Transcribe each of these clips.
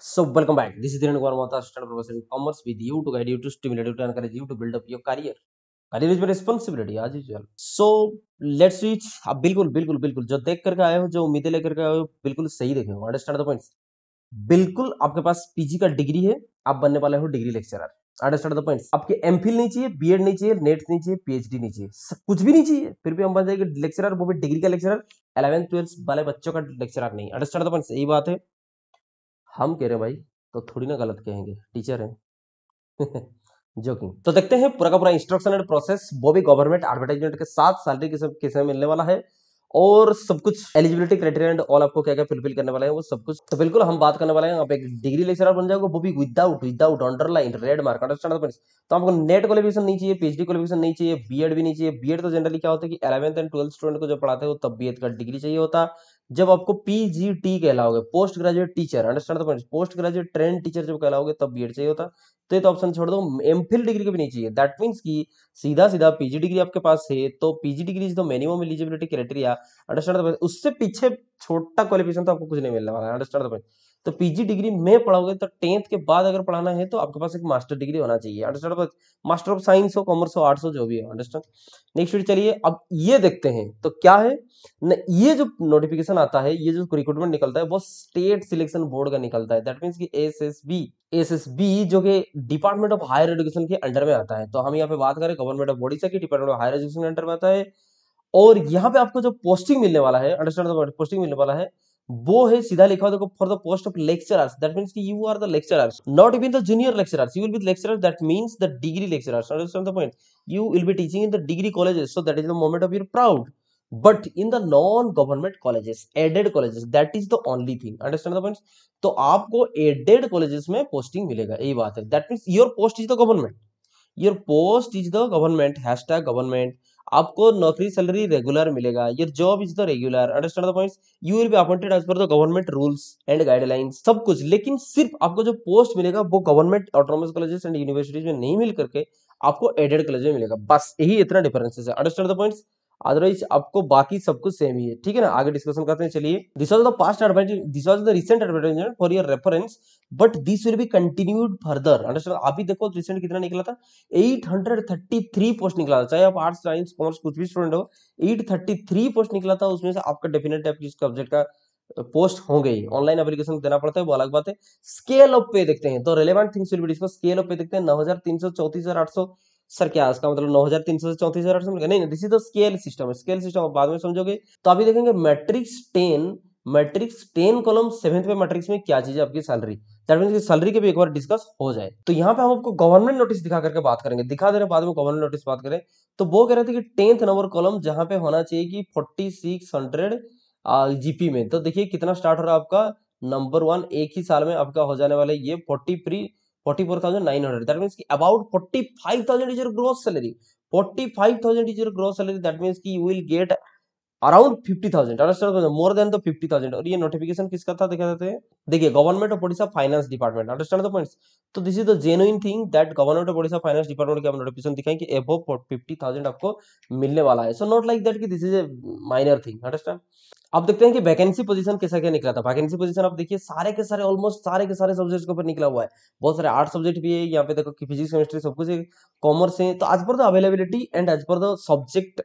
So welcome back. This is Dhiren Kumar Mata, Assistant Professor in Commerce with you to guide you, to stimulate you, to encourage you to build up your career. Career is my responsibility as usual. So let's reach. अब हाँ, बिल्कुल बिल्कुल बिल्कुल जो देख करके आए हो जो उम्मीदें लेकर के आए हो बिल्कुल सही देखे हो अंडरस्टैंड द पॉइंट्स बिल्कुल आपके पास पीजी का डिग्री है आप बनने वाले हो degree lecturer understand the points आपके एमफिल नहीं चाहिए बीएड नहीं चाहिए नेट नहीं चाहिए पीएचडी नहीं चाहिए कुछ भी नहीं चाहिए फिर भी हम बन जाएंगे लेक्चरर वो भी डिग्री का लेक्चरर इलेवन ट्वेल्थ वाले बच्चों का लेक्चरर नहीं अंडरस्टैंड द पॉइंट्स यही बात है हम कह रहे भाई तो थोड़ी ना गलत कहेंगे टीचर हैं जोकिंग तो देखते हैं पूरा का पूरा इंस्ट्रक्शन एंड प्रोसेस वो भी गवर्नमेंट एडवर्टाइजमेंट के साथ सैलरी किस किसमें मिलने वाला है और सब कुछ एलिजिबिलिटी क्राइटेरिया एंड ऑल आपको क्या क्या फिलफिल करने वाला है वो सब कुछ तो बिल्कुल हम बात करने वाले हैं आप एक डिग्री लेक्चरर बन जाओगे वो भी without without underline red mark understand तो आपको नेट क्वालिफिकेशन नहीं चाहिए पीएचडी क्वालिफिकेशन नहीं चाहिए बीएड भी नहीं चाहिए बीएड तो जनरली क्या होता है कि इलेवंथ एंड ट्वेल्थ स्टूडेंट को जो पढ़ाते हो तब बी का डिग्री चाहिए होता जब आपको पीजीटी कहलाओगे post graduate teacher understand point post graduate train teacher जब कहलाओगे तब बीएड चाहिए होता तो ये तो ऑप्शन छोड़ दो एम डिग्री को भी नहीं चाहिए दैट मीन्स की सीधा सीधा पीजी डिग्री आपके पास है तो पीजी डिग्री तो मिनिमम एलिजिबिलिटी क्राइटेरिया अंडरस्टैंड उससे पीछे छोटा क्वालिफिकेशन तो आपको कुछ नहीं मिलने वाला है अंडरस्टैंड तो पीजी डिग्री में पढ़ाओगे तो टेंथ के बाद अगर पढ़ाना है तो आपके पास एक मास्टर डिग्री होना चाहिए अंडरस्टैंड मास्टर ऑफ साइंस हो कॉमर्स हो आर्ट्स हो जो भी हो अंडरस्टैंड नेक्स्ट चलिए अब ये देखते हैं तो क्या है न, ये जो नोटिफिकेशन आता है ये जो रिक्रूटमेंट निकलता है वो स्टेट सिलेक्शन बोर्ड का निकलता है दैट मीन्स की एस एस बी एसएसबी जो कि डिपार्टमेंट ऑफ हायर एजुकेशन के अंडर में आता है तो हम यहाँ पे बात करें गवर्नमेंट ऑफ ओडिशा की डिपार्टमेंट ऑफ हायर एजुकेशन के अंडर में आता है और यहाँ पे आपको जो पोस्टिंग मिलने वाला है अंडरस्टैंड पोस्टिंग मिलने वाला है वो है सीधा लिखा देखो for the post of lecturers that means कि you are the lecturers not even the junior lecturers you will be lecturers that means the degree lecturers understand the point you will be teaching in the degree colleges so that is the moment of your proud but in the non government colleges aided colleges that is the only thing understand the points तो आपको added colleges में posting मिलेगा यही बात है that means your post is the government your post is the government hashtag government आपको नौकरी salary regular मिलेगा your job is the regular understand the points you will be appointed as per the government rules and guidelines सब कुछ लेकिन सिर्फ आपको जो post मिलेगा वो government autonomous colleges and universities में नहीं मिल करके आपको एडेड कॉलेज में मिलेगा बस यही इतना डिफरेंसेस है अंडरस्टैंड द पॉइंट्स अदरवाइज आपको बाकी सब कुछ सेम ही है ठीक है ना आगे डिस्कशन करते हैं चलिए this was the past advertise this was the recent advertisement for your reference but this will be continued further understand अभी देखो रिसेंट कितना निकला था 833 पोस्ट निकला था चाहे आप आर्ट्स साइंस कॉमर्स कुछ भी स्टूडेंट हो 833 पोस्ट निकला था उसमें से आपका डेफिनेट टाइप की सब्जेक्ट का पोस्ट होंगे ही ऑनलाइन एप्लीकेशन देना पड़ता है वो अलग बात है स्केल ऑफ पे देखते हैं तो relevant things will be discuss scale of पे देखते हैं नौ हजार तीन सौ चौतीस हजार आठ सौ सर क्या इसका मतलब नौ हजार तीन सौ से हजार समझ नहीं this is the scale system scale system आप बाद में समझोगे तो अभी देखेंगे matrix ten matrix ten column seventh पे मैट्रिक्स में क्या चीज है आपकी सैलरी सैलरी के भी एक बार डिस्कस हो जाए तो यहाँ पे हम आपको गवर्नमेंट नोटिस दिखा करके बात करेंगे दिखा दे रहे बाद में गवर्नमेंट नोटिस बात करें तो वो कह रहे थे कि टेंथ नंबर कॉलम जहाँ पे होना चाहिए कि फोर्टी सिक्स हंड्रेड जीपी में तो देखिए कितना स्टार्ट हो रहा है आपका नंबर वन एक ही साल में आपका हो जाने वाला ये forty three 44,900. That means about 45,000 is your gross salary. 45,000 is your gross salary. That means you will get around fifty thousand understand more than तो फिफ्टी थाउजेंड और ये नोटिफिकेशन किसका था देखा जाते हैं देखिए government of Odisha finance department understand the points तो this is the genuine thing that government of Odisha finance department के हम नोटिफिकेशन दिखाएं कि एबो फिफ्टी थाउजेंड आपको मिलने वाला है सो नॉट लाइक दैट कि this is a minor thing understand अब देखते हैं कि वैकेंसी पोजीशन कैसा क्या निकला था वैकेंसी पोजीशन आप देखिए सारे के सारे ऑलमोस्ट सारे के सारे सब्जेक्ट्स के ऊपर निकला हुआ है बहुत सारे आर्ट सब्जेक्ट भी है यहाँ पे देखो फिजिक्स केमिस्ट्री सब कुछ कॉमर्स है तो as per the availability and as per the subject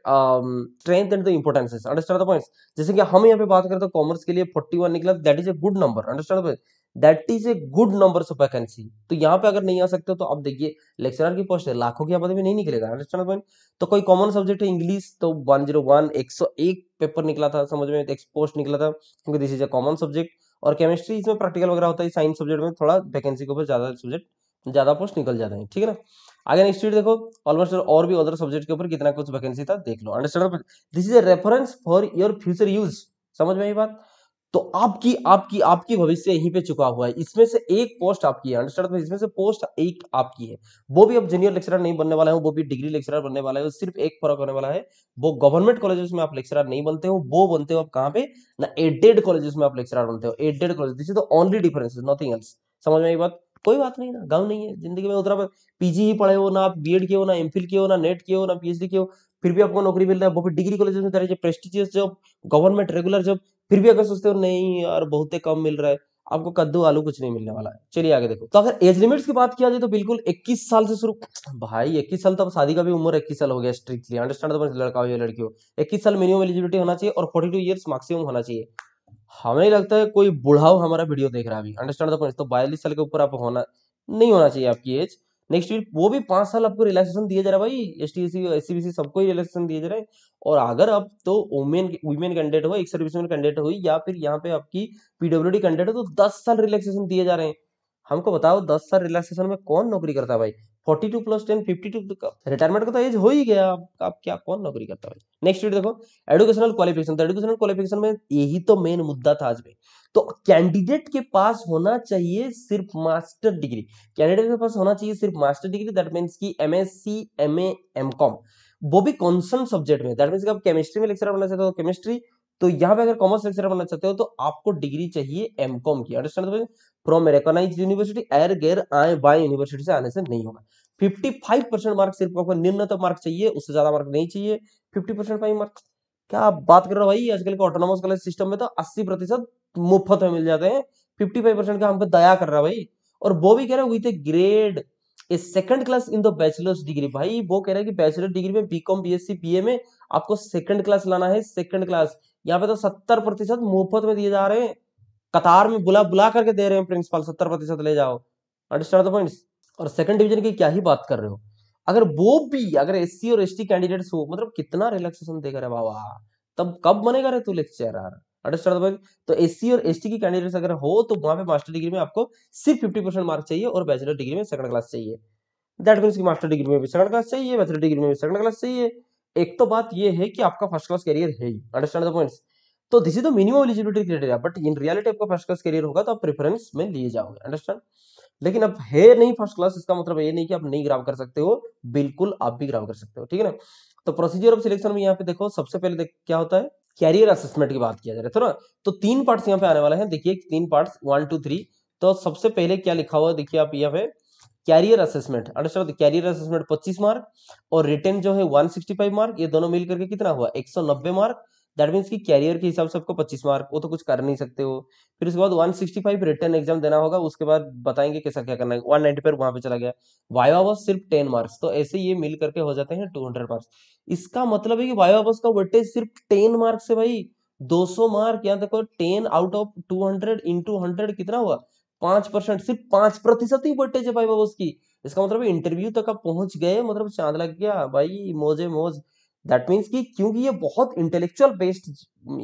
strength and the importance understand the points जैसे कि हम यहाँ पे बात करें तो कॉमर्स के लिए फोर्टी निकला that is a good number understand that is a good number of vacancy तो यहाँ पे अगर नहीं आ सकते तो आप देखिए लेक्चरर की पोस्ट है लाखों की आबादी में नहीं निकलेगा अंडरस्टैंड पॉइंट तो कोई कॉमन सब्जेक्ट है इंग्लिश तो 101 101 पेपर निकला था समझ में एक पोस्ट निकला था क्योंकि this is a common subject और केमिस्ट्री इसमें प्रैक्टिकल वगैरह होता है साइंस सब्जेक्ट में थोड़ा वैकेंसी के ऊपर ज्यादा सब्जेक्ट ज्यादा पोस्ट निकल जाते हैं ठीक है ना आगे नेक्स्ट चीज देखो ऑलमोस्ट और भी अदर सब्जेक्ट के ऊपर कितना कुछ वैकेंसी था देख लो understand this is a reference for your future use समझ में ये बात तो आपकी आपकी आपकी भविष्य यहीं पे चुका हुआ है इसमें से एक पोस्ट आपकी है अंडरस्टैंड तो इसमें से पोस्ट एक आपकी है वो भी अब जूनियर लेक्चरर नहीं बनने वाला है वो भी डिग्री लेक्चरर बनने वाला है सिर्फ एक फर्क होने वाला है वो गवर्नमेंट कॉलेजेस में आप लेक्चरर नहीं बनते हो वो बनते हो आप कहां पे ना एडेड कॉलेजेस में आप लेक्चरर बनते हो aided college this is the only difference nothing else समझ में ये बात कोई बात नहीं ना गाँव नहीं है जिंदगी में उतना पीजी ही पढ़े हो ना आप बी किए हो ना एम किए हो ना नेट किए हो ना पीएचडी किए हो फिर भी आपको नौकरी मिल रहा है वो भी डिग्री कॉलेज में prestigious job government regular job फिर भी अगर सोचते हो नहीं यार बहुत कम मिल रहा है आपको कद्दू आलू कुछ नहीं मिलने वाला है चलिए आगे देखो तो अगर एज लिमिट्स की बात किया जाए तो बिल्कुल 21 साल से शुरू भाई 21 साल तो अब शादी का भी उम्र 21 साल हो गया स्ट्रिक्टली अंडरस्टैंड तो लड़का हो या लड़की हो 21 साल मिनिमम एलिजिबिलिटी होना चाहिए और 42 ईयर्स मैक्सिमम होना चाहिए हमें नहीं लगता है कोई बुढ़ाओ हमारा वीडियो देख रहा है अभी अंडरस्टैंड तो, तो बयालीस साल के ऊपर आप होना नहीं होना चाहिए आपकी एज नेक्स्ट ईयर वो भी पांच साल आपको रिलैक्सेशन दिया जा रहा है भाई S T S C B C सबको ही रिलैक्सेशन दिया जा रहा है और अगर आप तो वुमेन वुमेन कैंडिडेट हो एक सर्विस में कैंडिडेट हुई या फिर यहाँ पे आपकी पीडब्ल्यू डी कैंडिडेट हो तो दस साल रिलैक्सेशन दिए जा रहे हैं हमको बताओ दस साल रिलैक्सेशन में कौन नौकरी करता है भाई forty two plus ten fifty two retirement का तो एज हो ही गया आप आप क्या कौन नौकरी करता है नेक्स्ट वीडियो देखो एडुकेशनल क्वालिफिकेशन तो एडुकेशनल क्वालिफिकेशन में यही तो मेन मुद्दा था आज में तो कैंडिडेट के पास होना चाहिए सिर्फ मास्टर डिग्री कैंडिडेट के पास होना चाहिए सिर्फ मास्टर डिग्री दैट मीन्स की M S C M A M com वो भी कॉन्सन सब्जेक्ट में दैट मीन्स आप केमिस्ट्री में लेक्चर बनना चाहते हो केमिस्ट्री तो यहाँ पे अगर कॉमर्स लेक्चर बनना चाहते हो तो आपको डिग्री चाहिए एम कॉम की अंडरस्टैंड फ्रॉम रेकोनाइज यूनिवर्सिटी एयर गेयर आए बाय यूनिवर्सिटी से आने से नहीं होगा 55 परसेंट मार्क्स सिर्फ आपको निम्नतम मार्क चाहिए उससे ज्यादा मार्क नहीं चाहिए 50 परसेंट मार्क्स क्या आप बात कर रहे हो भाई आजकल के ऑटोनोमस कॉलेज सिस्टम में तो 80 प्रतिशत मुफ्त में मिल जाते हैं फिफ्टी फाइव परसेंट का हम पे दया कर रहा भाई और वो भी कह रहा है with a grade a second class in the bachelors degree भाई वो कह रहा है कि बैचलर डिग्री में बीकॉम बीएससी बीए में आपको सेकंड क्लास लाना है सेकंड क्लास यहाँ पे तो सत्तर प्रतिशत मुफ्त में दिए जा रहे हैं कतार में बुला बुला करके दे रहे हैं प्रिंसिपल सत्तर प्रतिशत ले जाओ अंडरस्टैंड द पॉइंट्स और सेकंड डिवीजन की क्या ही बात कर रहे हो अगर वो भी अगर एस और एस कैंडिडेट्स हो मतलब कितना रिलैक्सेशन देगा रे बाबा तब कब बनेगा रे तू लेक्चर अंडरस्टैंड तो एससी और एसटी की कैंडिडेट अगर हो तो वहां पे मास्टर डिग्री में आपको सिर्फ फिफ्टी परसेंट मार्क्स चाहिए और बैचलर डिग्री में सेकंड क्लास चाहिए दैट मीन की मास्टर डिग्री में भी सेकंड क्लास चाहिए बैचलर डिग्री में भी सेकंड क्लास चाहिए एक तो बात यह है कि आपका फर्स्ट क्लास करियर है अंडरस्टैंड द पॉइंट्स तो this is the minimum eligibility criteria but in reality आपका फर्स्ट क्लास करियर होगा तो आप प्रेफरेंस में लिए जाओगे अंडरस्टैंड लेकिन अब है नहीं फर्स्ट क्लास इसका मतलब ये नहीं कि आप नहीं ग्राव कर सकते हो बिल्कुल आप भी ग्राव कर सकते हो ठीक है ना तो प्रोसीजर ऑफ सिलेक्शन में यहाँ पे देखो सबसे पहले देख, क्या होता है कैरियर असेसमेंट की बात किया जा रहा है तो ना तो तीन पार्ट यहाँ पे आने वाले हैं देखिए तीन पार्ट वन टू थ्री तो सबसे पहले क्या लिखा हुआ देखिए आप यहाँ पे career assessment understand career assessment 25 mark और रिटर्न जो है 165 मार्क ये दोनों मिलकर के कितना हुआ 190 मार्क दैट मीन्स की कैरियर के हिसाब से आपको पच्चीस मार्क वो तो कुछ कर नहीं सकते हो फिर उसके बाद one sixty five return exam देना होगा उसके बाद बताएंगे कैसा क्या करना है वन नाइनटी फाइव वहाँ पे चला गया वाइवा बस सिर्फ टेन मार्क्स तो ऐसे ये मिल करके हो जाते हैं टू हंड्रेड मार्क्स इसका मतलब है कि वाइवा बस का वोल्टेज सिर्फ टेन मार्क्स है भाई दो सौ मार्क यहाँ देखो ten out of two hundred in two hundred कितना हुआ पांच परसेंट सिर्फ पांच प्रतिशत ही वोल्टेज है वाइवा बस की इसका मतलब इंटरव्यू तक आप पहुंच गए मतलब चांद लग गया भाई मोजे मोज दैट मीन्स कि क्योंकि ये बहुत इंटेलेक्चुअल बेस्ड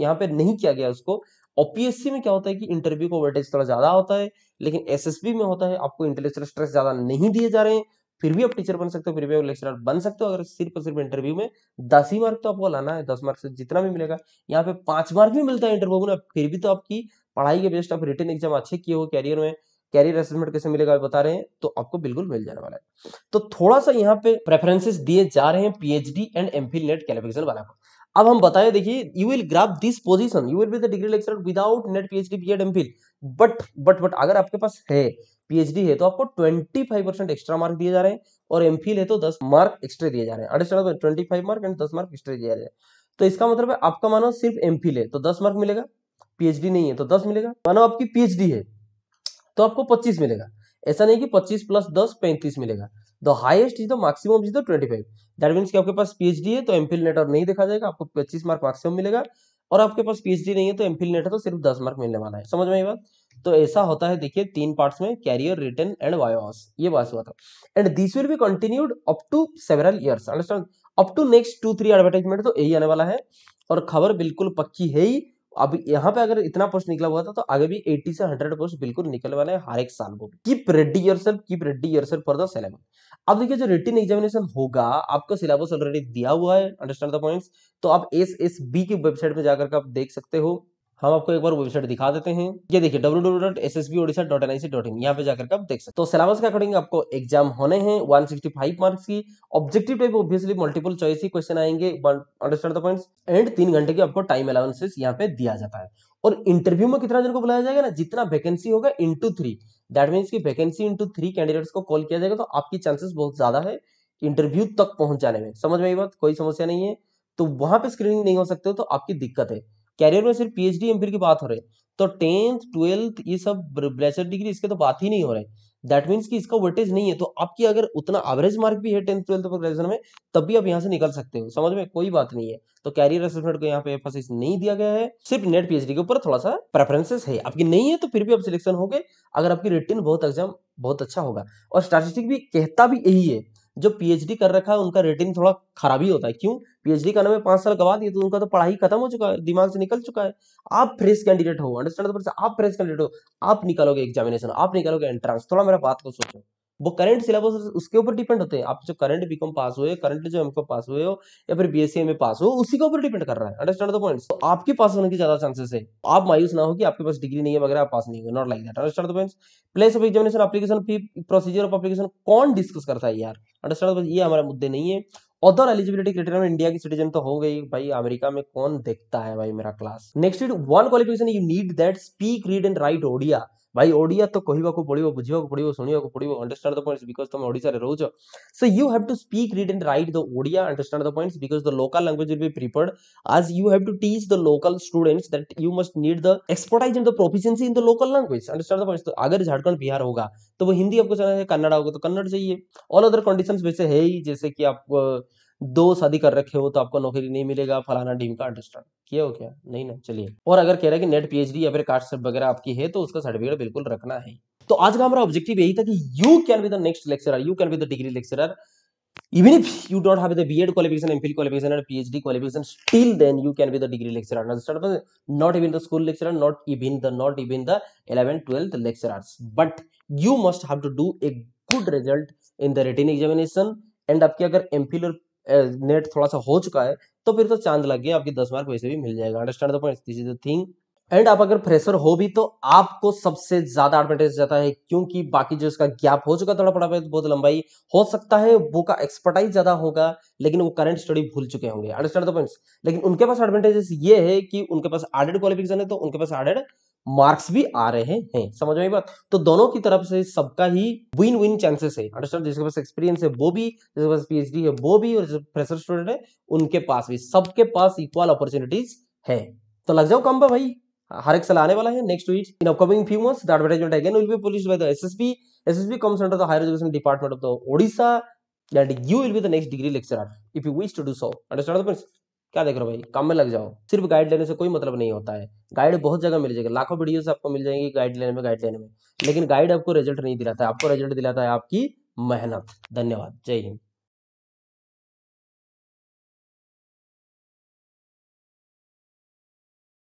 यहाँ पे नहीं किया गया उसको ओपीएससी में क्या होता है कि इंटरव्यू का वोल्टेज थोड़ा ज्यादा होता है लेकिन एसएसबी में होता है आपको इंटेलेक्चुअल स्ट्रेस ज्यादा नहीं दिए जा रहे हैं फिर भी आप टीचर बन सकते हो फिर भी आप लेक्चरर बन सकते हो अगर सिर्फ और सिर्फ इंटरव्यू में दस ही मार्क तो आपको लाना है दस मार्क से जितना भी मिलेगा यहाँ पे पांच मार्क भी मिलता है इंटरव्यू में फिर भी तो आपकी पढ़ाई के बेस्ट आप रिटर्न एग्जाम अच्छे किए हो कैरियर में कैरियर असेसमेंट कैसे मिलेगा बता रहे हैं तो आपको बिल्कुल मिल जाने वाला है तो थोड़ा सा यहाँ पे प्रेफरेंसेस दिए जा रहे हैं PhD and MPhil NET qualification वाला को अब हम बताए देखिए you will graph this position you will be the degree lecture without NET PhD BEd MPhil but but but अगर आपके पास है पीएचडी है तो आपको 25 परसेंट एक्स्ट्रा मार्क दिए जा रहे हैं और एमफिल है तो 10 मार्क एक्स्ट्रा दिए जा रहे हैं twenty 25 mark and 10 mark extra दिए जा रहे हैं तो इसका मतलब है आपका मानो सिर्फ एमफिल है तो 10 मार्क मिलेगा पीएचडी नहीं है तो 10 मिलेगा मानो आपकी पीएचडी है तो आपको पच्चीस मिलेगा ऐसा नहीं कि पच्चीस प्लस दस पैंतीस मिलेगा the highest is the maximum is the twenty five that means कि आपके पास पीएचडी है तो एमफिल नेट और नहीं देखा जाएगा आपको पच्चीस मार्क मैक्सिमम मिलेगा और आपके पास पीएचडी नहीं है तो एमफिल नेट है तो सिर्फ दस मार्क मिलने वाला है समझ में ये बात तो ऐसा होता है देखिए तीन पार्ट्स में कैरियर रिटर्न एंड वायोस ये बात हुआ था and this will be continued up to several years understand up to next two three advertisement तो यही आने वाला है और खबर बिल्कुल पक्की है ही अब यहाँ पे अगर इतना पोस्ट निकला हुआ था तो आगे भी 80 से 100 पोस्ट बिल्कुल निकल वाले हैं हर एक साल को keep ready yourself keep ready yourself for the syllabus अब देखिए जो रिटर्न एग्जामिनेशन होगा आपको सिलेबस ऑलरेडी दिया हुआ है अंडरस्टैंड द पॉइंट्स तो आप एस एस बी की वेबसाइट में जाकर आप देख सकते हो हम आपको एक बार वेबसाइट दिखा देते हैं ये देखिए W W dot S S B Odisha dot N I C dot in यहाँ पे जाकर आप देख सकते तो सिलेबस के अकॉर्डिंग आपको एग्जाम होने हैं फाइव मार्क्स की objective type obviously multiple choice ही क्वेश्चन आएंगे अंडरस्टैंड द पॉइंट्स एंड तीन घंटे की आपको टाइम अलाउंसेस यहाँ पे दिया जाता है और इंटरव्यू में कितना जन को बुलाया जाएगा ना जितना वैकेंसी होगा इंटू थ्री दैट मीन्स की वैकेंसी इंटू थ्री कैंडिडेट्स को कॉल किया जाएगा तो आपकी चांसेस बहुत ज्यादा है इंटरव्यू तक पहुंचाने में समझ में आई बात कोई समस्या नहीं है तो वहां पे स्क्रीनिंग नहीं हो सकते हो तो आपकी दिक्कत है कैरियर में सिर्फ पीएचडी एमफिल की बात हो रही है तो टेंथ ट्वेल्थ ये सब ब्लेसर डिग्री इसके तो बात ही नहीं हो रहे दैट मीन्स कि इसका वोटेज नहीं है तो आपकी अगर उतना एवरेज मार्क भी है टेंथ ट्वेल्थ ग्रेजुएशन में तब भी आप यहाँ से निकल सकते हो समझ में कोई बात नहीं है तो कैरियर असेसमेंट को यहाँ पे एम्फोसिस नहीं दिया गया है सिर्फ नेट पीएचडी के ऊपर थोड़ा सा प्रेफरेंसेस है आपकी नहीं है तो फिर भी आप सिलेक्शन हो गए अगर आपकी रिटर्न बहुत एग्जाम बहुत अच्छा होगा और स्टैटिस्टिक भी कहता भी यही है जो पीएचडी कर रखा है उनका रेटिंग थोड़ा खराब ही होता है क्यों पीएचडी करने में पांच साल गवा दिए तो उनका तो पढ़ाई खत्म हो चुका है दिमाग से निकल चुका है आप फ्रेश कैंडिडेट हो अंडरस्टैंड तो आप फ्रेश कैंडिडेट हो आप निकालोगे एग्जामिनेशन आप निकालोगे एंट्रेंस थोड़ा मेरा बात को सोचो वो करंट सिलेबस उसके ऊपर डिपेंड होते हैं आप जो करंट बीकॉम पास हुए करंट जो एमकॉम पास हुए हो या फिर बीएससी में पास हो उसी के ऊपर डिपेंड कर रहा है अंडरस्टैंड द पॉइंट्स तो आपके पास होने के ज्यादा चांसेस है आप मायूस ना हो कि आपके पास डिग्री नहीं है वगैरह आप पास नहीं हुए not like that understand the points place of examination application fee procedure of application कौन डिस्कस करता है यार अंडरस्टैंड द ये हमारे मुद्दे नहीं है अदर एलिजिबिलिटी क्राइटेरिया में इंडिया की सिटीजन तो हो गई भाई अमेरिका में कौन देखता है भाई मेरा class next one qualification you need that speak read and write Odia भाई ओडिया तो कहवाक पड़ो बुझाक पड़ो शुणा पड़ो अंडरस्टाण द पॉइंट्स बिकज तुम ओडे रोच so you have to speak read and write the Odia understand the points because the local language we prepared as you have to teach the local students that you must need the expertise and the proficiency in the local language understand the points तो अगर झारखंड बिहार होगा तो वो हिंदी आपको चाहिए कन्नड़ा होगा तो कन्नड़ चाहिए ऑल अदर कंडीशन वैसे है ही जैसे कि आप दो शादी कर रखे हो तो आपको नौकरी नहीं मिलेगा फलाना डीम का अंडरस्टैंड किया हो क्या नहीं ना चलिए और अगर कह रहा है कि नेट पीएचडी या फिर कार्डशिप वगैरह आपकी है तो उसका सर्टिफिकेट बिल्कुल रखना है तो आज का हमारा ऑब्जेक्टिव यही था कि you can be the next lecturer you can be the degree lecturer even if you don't have the B.Ed qualification, MPhil qualification, and PhD qualification, still then you can be the degree lecturer. Understand? Not even the school lecturer, not even the not even the 11th, 12th lecturers. But you must have to do a good result in the written examination. And आपकी अगर MPhil और net थोड़ा सा हो चुका है तो फिर तो चांद लग गया आपकी दस मार्क वैसे भी मिल जाएगा understand the point this is the thing and आप अगर फ्रेशर हो भी तो आपको सबसे ज्यादा एडवांटेज जाता है क्योंकि बाकी जो इसका गैप हो चुका थोड़ा पड़ा बहुत लंबाई हो सकता है वो का एक्सपर्टाइज ज्यादा होगा लेकिन वो करंट स्टडी भूल चुके होंगे अंडरस्टैंड द पॉइंट्स लेकिन उनके पास एडवांटेजेस ये है कि उनके पास एडेड क्वालिफिकेशन है तो उनके पास एडेड मार्क्स भी आ रहे हैं समझ में बात तो दोनों की तरफ से सबका ही विन विन चांसेस है अंडरस्टैंड जिसके पास एक्सपीरियंस है वो भी जिसके पास पीएचडी है वो भी और फ्रेशर स्टूडेंट है उनके पास भी सबके पास इक्वल अपॉर्चुनिटीज है तो लग जाओ कम पर भाई हर एक साल आने वाला है next week in upcoming few months the advertisement again will be publish by the SSB SSB comes under the higher education department of the Odisha and you will be the next degree lecturer if you wish to do so understand the principle क्या देख रहे हो भाई काम में लग जाओ सिर्फ गाइड लेने से कोई मतलब नहीं होता है गाइड बहुत जगह मिल जाएगी लाखों वीडियोस आपको मिल जाएंगी गाइड लेने में गाइड लेने में लेकिन गाइड आपको रिजल्ट नहीं दिलाता है आपको रिजल्ट दिलाता है आपकी मेहनत धन्यवाद जय हिंद